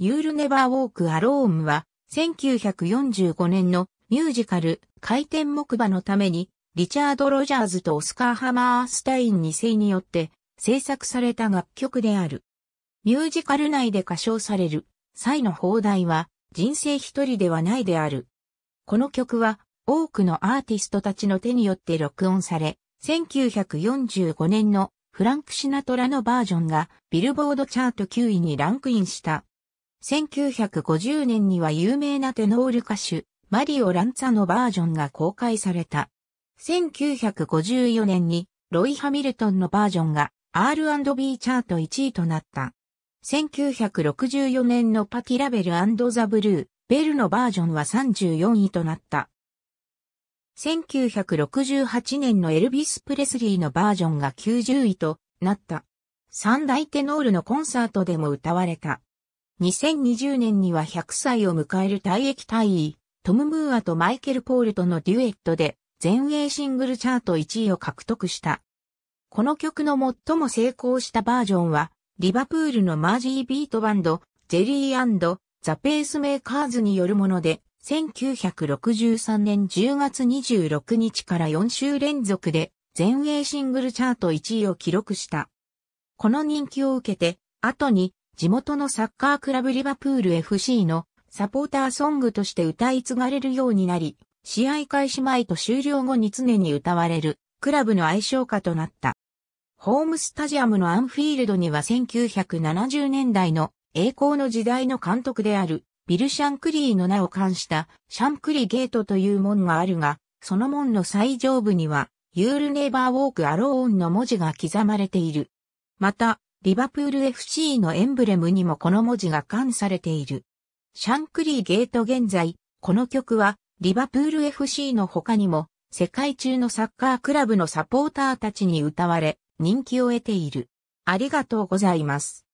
You'll Never Walk Alone は、1945年のミュージカル、回転木馬のために、リチャード・ロジャーズとオスカー・ハマースタイン2世によって制作された楽曲である。ミュージカル内で歌唱される際の放題は人生一人ではないである。この曲は多くのアーティストたちの手によって録音され、1945年のフランク・シナトラのバージョンがビルボードチャート9位にランクインした。1950年には有名なテノール歌手、マリオ・ランツァのバージョンが公開された。1954年にロイ・ハミルトンのバージョンが R&B チャート1位となった。1964年のパティ・ラベルザ・ブルー、ベルのバージョンは34位となった。1968年のエルビス・プレスリーのバージョンが90位となった。三大テノールのコンサートでも歌われた。2020年には100歳を迎える退役隊員、トム・ムーアとマイケル・ポールとのデュエットで、全英シングルチャート1位を獲得した。この曲の最も成功したバージョンは、リバプールのマージービートバンド、ジェリーザ・ペースメーカーズによるもので、1963年10月26日から4週連続で全英シングルチャート1位を記録した。この人気を受けて、後に地元のサッカークラブリバプール FC のサポーターソングとして歌い継がれるようになり、試合開始前と終了後に常に歌われるクラブの愛称歌となった。ホームスタジアムのアンフィールドには1970年代の栄光の時代の監督であるビル・シャンクリーの名を冠したシャンクリゲートという門があるが、その門の最上部にはユール・ネイバー・ウォーク・アローンの文字が刻まれている。また、リバプール FC のエンブレムにもこの文字が冠されている。シャンクリーゲート現在、この曲は、リバプール FC の他にも、世界中のサッカークラブのサポーターたちに歌われ、人気を得ている。ありがとうございます。